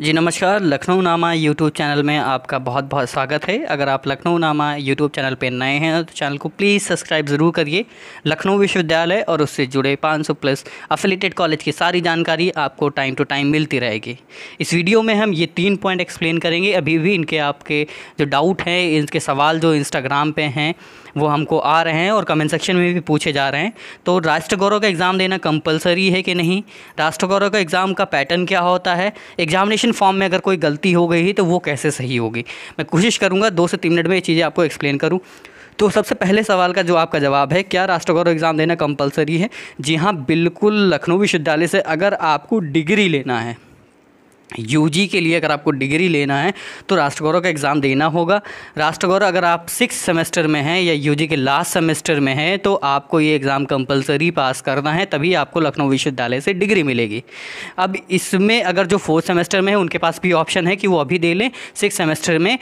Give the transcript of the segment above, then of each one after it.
जी नमस्कार लखनऊ नामा YouTube channel में आपका बहुत बहुत स्वागत है अगर आप लखनऊ नामा यूट्यूब चैनल पर नए हैं तो चैनल को प्लीज़ सब्सक्राइब ज़रूर करिए लखनऊ विश्वविद्यालय और उससे जुड़े 500 प्लस अफिलेटेड कॉलेज की सारी जानकारी आपको टाइम टू टाइम मिलती रहेगी इस वीडियो में हम ये तीन पॉइंट एक्सप्लेन करेंगे अभी भी इनके आपके जो डाउट हैं इनके सवाल जो इंस्टाग्राम पर हैं वो हमको आ रहे हैं और कमेंट सेक्शन में भी पूछे जा रहे हैं तो राष्ट्र गौरव का एग्ज़ाम देना कंपलसरी है कि नहीं राष्ट्र गौरव का एग्ज़ाम का पैटर्न क्या होता है एग्जामिनेशन फॉर्म में अगर कोई गलती हो गई तो वो कैसे सही होगी मैं कोशिश करूँगा दो से तीन मिनट में ये चीज़ें आपको एक्सप्लेन करूँ तो सबसे पहले सवाल का जो आपका जवाब है क्या राष्ट्र गौरव एग्ज़ाम देना कंपलसरी है जी हाँ बिल्कुल लखनऊ विश्वविद्यालय से अगर आपको डिग्री लेना है यूजी के लिए अगर आपको डिग्री लेना है तो राष्ट्र गौरव का एग्ज़ाम देना होगा राष्ट्र गौरव अगर आप सिक्स सेमेस्टर में हैं या यूजी के लास्ट सेमेस्टर में हैं तो आपको ये एग्ज़ाम कंपलसरी पास करना है तभी आपको लखनऊ विश्वविद्यालय से डिग्री मिलेगी अब इसमें अगर जो फोर्थ सेमेस्टर में है उनके पास भी ऑप्शन है कि वो अभी दे लें सिक्स सेमेस्टर में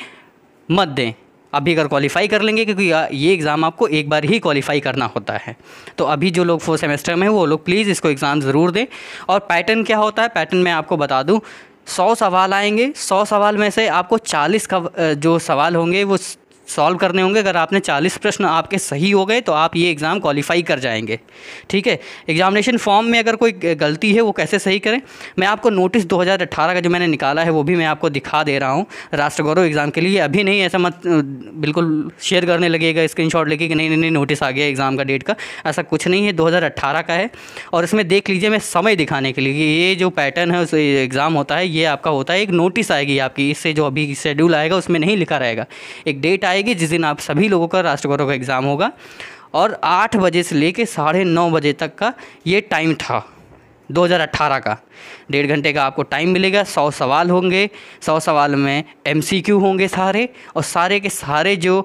मत दें अभी अगर क्वालिफाई कर लेंगे क्योंकि ये एग्ज़ाम आपको एक बार ही क्वालिफाई करना होता है तो अभी जो लोग फोर्थ सेमेस्टर में हैं वो लोग प्लीज़ इसको एग्ज़ाम ज़रूर दें और पैटर्न क्या होता है पैटर्न मैं आपको बता दूँ सौ सवाल आएंगे सौ सवाल में से आपको चालीस का जो सवाल होंगे वो सॉल्व करने होंगे अगर आपने 40 प्रश्न आपके सही हो गए तो आप ये एग्ज़ाम क्वालिफाई कर जाएंगे ठीक है एग्जामिनेशन फॉर्म में अगर कोई गलती है वो कैसे सही करें मैं आपको नोटिस 2018 का जो मैंने निकाला है वो भी मैं आपको दिखा दे रहा हूँ राष्ट्र गौरव एग्ज़ाम के लिए अभी नहीं ऐसा मत बिल्कुल शेयर करने लगेगा स्क्रीन शॉट लेके कि नहीं नहीं नोटिस आ गया एग्ज़ाम का डेट का ऐसा कुछ नहीं है दो का है और इसमें देख लीजिए मैं समय दिखाने के लिए ये जो पैटर्न है उस एग्ज़ाम होता है ये आपका होता है एक नोटिस आएगी आपकी इससे जो अभी शेड्यूल आएगा उसमें नहीं लिखा रहेगा एक डेट आएगा आएगी जिस दिन आप सभी लोगों का राष्ट्रगौरव का एग्ज़ाम होगा और आठ बजे से लेकर साढ़े नौ बजे तक का ये टाइम था 2018 का डेढ़ घंटे का आपको टाइम मिलेगा सौ सवाल होंगे सौ सवाल में एम होंगे सारे और सारे के सारे जो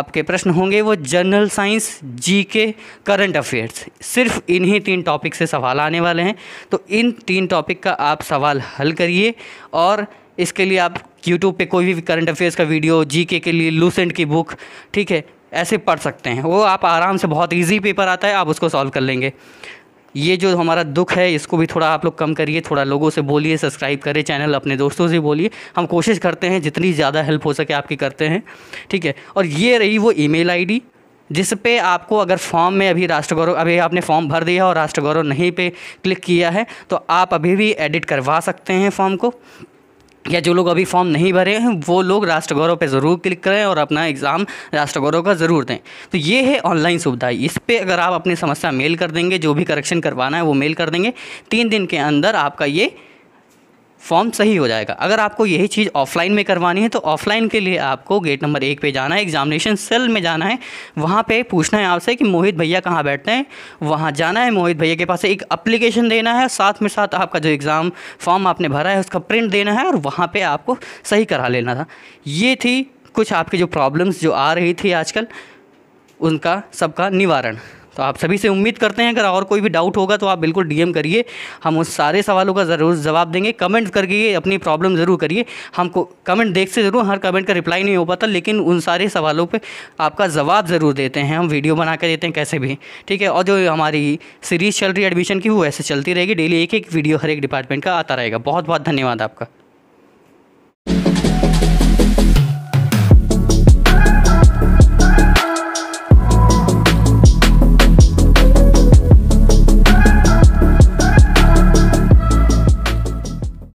आपके प्रश्न होंगे वो जनरल साइंस जी के करंट अफेयर्स सिर्फ इन्हीं तीन टॉपिक से सवाल आने वाले हैं तो इन तीन टॉपिक का आप सवाल हल करिए और इसके लिए आप यूट्यूब पे कोई भी करंट अफेयर्स का वीडियो जीके के लिए लूसेंट की बुक ठीक है ऐसे पढ़ सकते हैं वो आप आराम से बहुत ईजी पेपर आता है आप उसको सॉल्व कर लेंगे ये जो हमारा दुख है इसको भी थोड़ा आप लोग कम करिए थोड़ा लोगों से बोलिए सब्सक्राइब करें चैनल अपने दोस्तों से बोलिए हम कोशिश करते हैं जितनी ज़्यादा हेल्प हो सके आपकी करते हैं ठीक है और ये रही वो ई मेल जिस पे आपको अगर फॉर्म में अभी राष्ट्र गौरव अभी आपने फॉर्म भर दिया और राष्ट्र गौरव नहीं पे क्लिक किया है तो आप अभी भी एडिट करवा सकते हैं फॉर्म को या जो लोग अभी फॉर्म नहीं भरे हैं वो लोग राष्ट्र गौरव पर ज़रूर क्लिक करें और अपना एग्ज़ाम राष्ट्र गौरव का ज़रूर दें तो ये है ऑनलाइन सुविधा इस पर अगर आप अपनी समस्या मेल कर देंगे जो भी करेक्शन करवाना है वो मेल कर देंगे तीन दिन के अंदर आपका ये फॉर्म सही हो जाएगा अगर आपको यही चीज़ ऑफलाइन में करवानी है तो ऑफलाइन के लिए आपको गेट नंबर एक पे जाना है एग्जामिनेशन सेल में जाना है वहाँ पे पूछना है आपसे कि मोहित भैया कहाँ बैठते हैं वहाँ जाना है मोहित भैया के पास एक अप्लीकेशन देना है साथ में साथ आपका जो एग्ज़ाम फॉर्म आपने भरा है उसका प्रिंट देना है और वहाँ पर आपको सही करा लेना था ये थी कुछ आपकी जो प्रॉब्लम्स जो आ रही थी आजकल उनका सबका निवारण तो आप सभी से उम्मीद करते हैं अगर और कोई भी डाउट होगा तो आप बिल्कुल डीएम करिए हम उस सारे सवालों का ज़रूर जवाब देंगे कमेंट करके अपनी प्रॉब्लम ज़रूर करिए हमको कमेंट देख से ज़रूर हर कमेंट का रिप्लाई नहीं हो पाता लेकिन उन सारे सवालों पर आपका जवाब ज़रूर देते हैं हम वीडियो बना के देते हैं कैसे भी ठीक है और जो हमारी सीरीज़ चल रही है एडमिशन की वो ऐसे चलती रहेगी डेली एक एक वीडियो हर एक डिपार्टमेंट का आता रहेगा बहुत बहुत धन्यवाद आपका